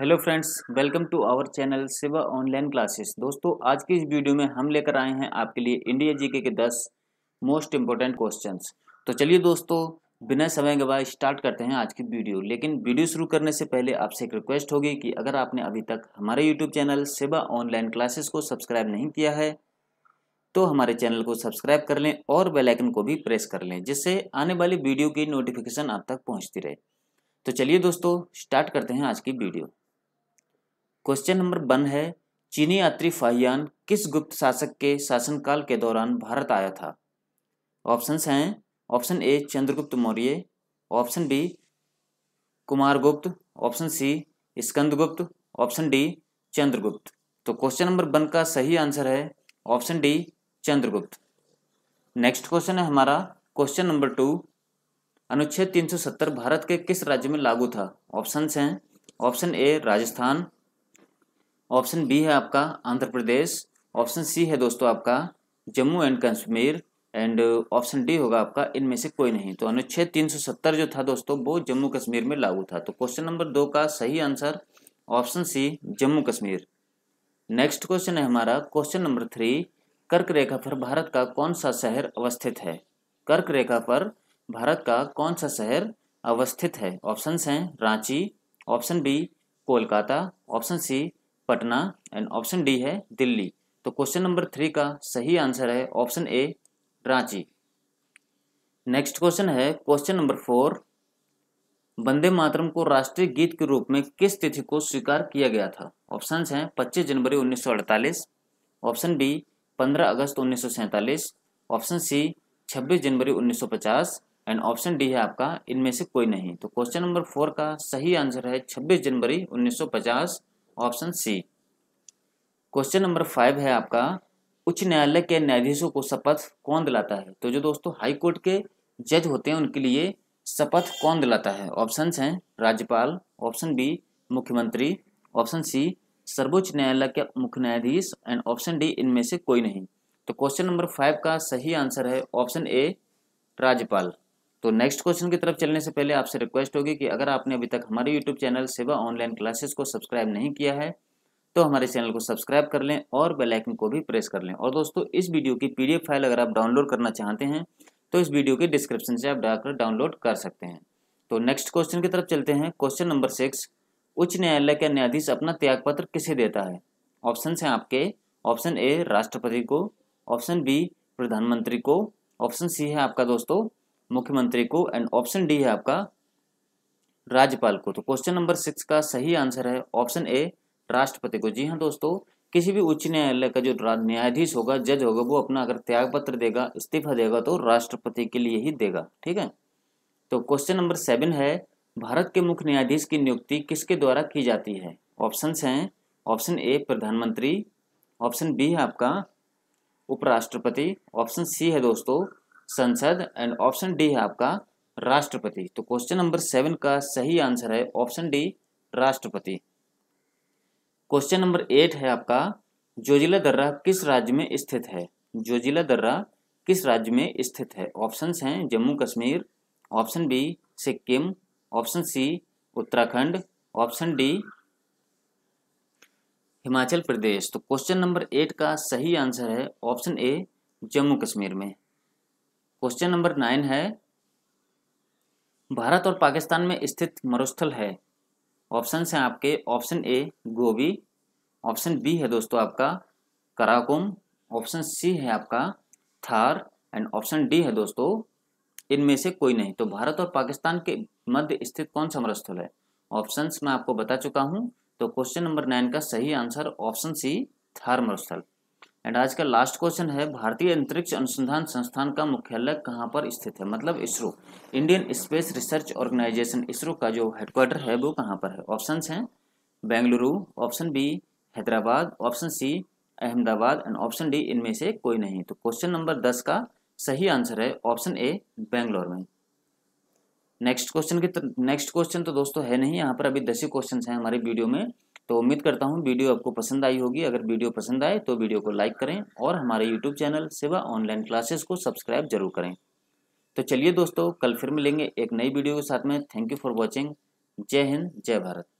hello friends welcome to our channel Siva online classes दोस्तों आज की इस वीडियो में हम लेकर आए हैं आपके लिए इंडिया जीके के 10 मोस्ट इम्पोर्टेंट क्वेश्चंस तो चलिए दोस्तों बिना समय गवाए स्टार्ट करते हैं आज की वीडियो लेकिन वीडियो शुरू करने से पहले आपसे एक रिक्वेस्ट होगी कि अगर आपने अभी तक हमारे YouTube channel Siva online classes को सब्सक्राइब नहीं किया है तो हमारे चैनल को सब्सक्राइब कर लें और बेलाइकन को भी प्रेस कर लें जिससे आने वाली वीडियो की नोटिफिकेशन आप तक पहुँचती रहे तो चलिए दोस्तों स्टार्ट करते हैं आज की वीडियो क्वेश्चन नंबर वन है चीनी यात्री फाहियान किस गुप्त शासक के शासनकाल के दौरान भारत आया था ऑप्शंस हैं option A Chandragupta Maurya option B Kumaragupta option C Skandagupta option D Chandragupta तो क्वेश्चन नंबर वन का सही आंसर है option D Chandragupta next question है हमारा क्वेश्चन नंबर टू अनुच्छेद 370 भारत के किस राज्य में लागू था ऑप्शंस हैं option A Rajasthan option B है आपका आंध्र प्रदेश ऑप्शन सी है दोस्तों आपका Jammu and Kashmir and option D होगा आपका इनमें से कोई नहीं तो अनुच्छेद 370 जो था दोस्तों वो जम्मू कश्मीर में लागू था तो क्वेश्चन नंबर दो का सही answer option C Jammu Kashmir next question है हमारा क्वेश्चन नंबर थ्री कर्क रेखा पर भारत का कौन सा शहर अवस्थित है कर्क रेखा पर भारत का कौन सा शहर अवस्थित है ऑप्शन हैं Ranchi option B Kolkata option C Patna and option D है दिल्ली तो क्वेश्चन नंबर थ्री का सही आंसर है option A Ranchi next question है question number four Vande Mataram को राष्ट्रीय गीत के रूप में किस तिथि को स्वीकार किया गया था ऑप्शन हैं 25 जनवरी 1948 ऑप्शन बी 15 अगस्त उन्नीस ऑप्शन सी 26 जनवरी 1950 एंड ऑप्शन डी है आपका इनमें से कोई नहीं तो क्वेश्चन नंबर फोर का सही आंसर है 26 जनवरी 1950 option C question number five है आपका उच्च न्यायालय के न्यायाधीशों को शपथ कौन दिलाता है तो जो दोस्तों हाई कोर्ट के जज होते हैं उनके लिए शपथ कौन दिलाता है ऑप्शन हैं राज्यपाल ऑप्शन बी मुख्यमंत्री ऑप्शन सी सर्वोच्च न्यायालय के मुख्य न्यायाधीश एंड ऑप्शन डी इनमें से कोई नहीं तो क्वेश्चन नंबर फाइव का सही आंसर है ऑप्शन ए राज्यपाल तो नेक्स्ट क्वेश्चन की तरफ चलने से पहले आपसे रिक्वेस्ट होगी कि अगर आपने अभी तक हमारे YouTube channel Seva online classes को सब्सक्राइब नहीं किया है तो हमारे चैनल को सब्सक्राइब कर लें और बेल आइकन को भी प्रेस कर लें और दोस्तों इस वीडियो की पीडीएफ फाइल अगर आप डाउनलोड करना चाहते हैं तो इस वीडियो के डिस्क्रिप्शन से आप डाकर डाउनलोड कर सकते हैं तो नेक्स्ट क्वेश्चन की तरफ चलते हैं क्वेश्चन नंबर सिक्स उच्च न्यायालय का न्यायाधीश अपना त्यागपत्र किसे देता है ऑप्शन हैं आपके ऑप्शन ए राष्ट्रपति को ऑप्शन बी प्रधानमंत्री को ऑप्शन सी है आपका दोस्तों मुख्यमंत्री को एंड ऑप्शन डी है आपका राज्यपाल को तो क्वेश्चन नंबर सिक्स का सही आंसर है ऑप्शन ए राष्ट्रपति को जी हाँ दोस्तों किसी भी उच्च न्यायालय का जो न्यायाधीश होगा जज होगा वो अपना अगर त्याग पत्र देगा इस्तीफा देगा तो राष्ट्रपति के लिए ही देगा ठीक है तो क्वेश्चन नंबर सेवन है भारत के मुख्य न्यायाधीश की नियुक्ति किसके द्वारा की जाती है ऑप्शन हैं ऑप्शन ए प्रधानमंत्री ऑप्शन बी है आपका उपराष्ट्रपति ऑप्शन सी है दोस्तों संसद एंड ऑप्शन डी है आपका राष्ट्रपति तो क्वेश्चन नंबर सेवन का सही आंसर है ऑप्शन डी राष्ट्रपति क्वेश्चन नंबर एट है आपका जोजिला दर्रा किस राज्य में स्थित है जोजिला दर्रा किस राज्य में स्थित है ऑप्शन हैं Jammu Kashmir option B Sikkim option C Uttarakhand option D Himachal Pradesh तो क्वेश्चन नंबर एट का सही आंसर है ऑप्शन ए जम्मू कश्मीर में क्वेश्चन नंबर नाइन है भारत और पाकिस्तान में स्थित मरुस्थल है ऑप्शन है आपके ऑप्शन ए गोभी ऑप्शन बी है दोस्तों आपका कराकुम ऑप्शन सी है आपका थार एंड ऑप्शन डी है दोस्तों इनमें से कोई नहीं तो भारत और पाकिस्तान के मध्य स्थित कौन सा मरुस्थल है ऑप्शन मैं आपको बता चुका हूं तो क्वेश्चन नंबर नाइन का सही आंसर ऑप्शन सी थार मरुस्थल एंड आज का लास्ट क्वेश्चन है भारतीय अंतरिक्ष अनुसंधान संस्थान का मुख्यालय कहाँ पर स्थित है मतलब ISRO Indian Space Research Organisation ISRO का जो हेडक्वार्टर है वो कहाँ पर है ऑप्शन हैं Bengaluru option B Hyderabad option C Ahmedabad and option D इनमें से कोई नहीं तो क्वेश्चन नंबर दस का सही आंसर है ऑप्शन ए बेंगलोर में नेक्स्ट क्वेश्चन की नेक्स्ट तो, क्वेश्चन तो दोस्तों है नहीं यहाँ पर अभी दस ही क्वेश्चन हैं हमारे वीडियो में तो उम्मीद करता हूँ वीडियो आपको पसंद आई होगी अगर वीडियो पसंद आए तो वीडियो को लाइक करें और हमारे YouTube channel Seva online classes को सब्सक्राइब जरूर करें तो चलिए दोस्तों कल फिर मिलेंगे एक नई वीडियो के साथ में थैंक यू फॉर वॉचिंग जय हिंद जय भारत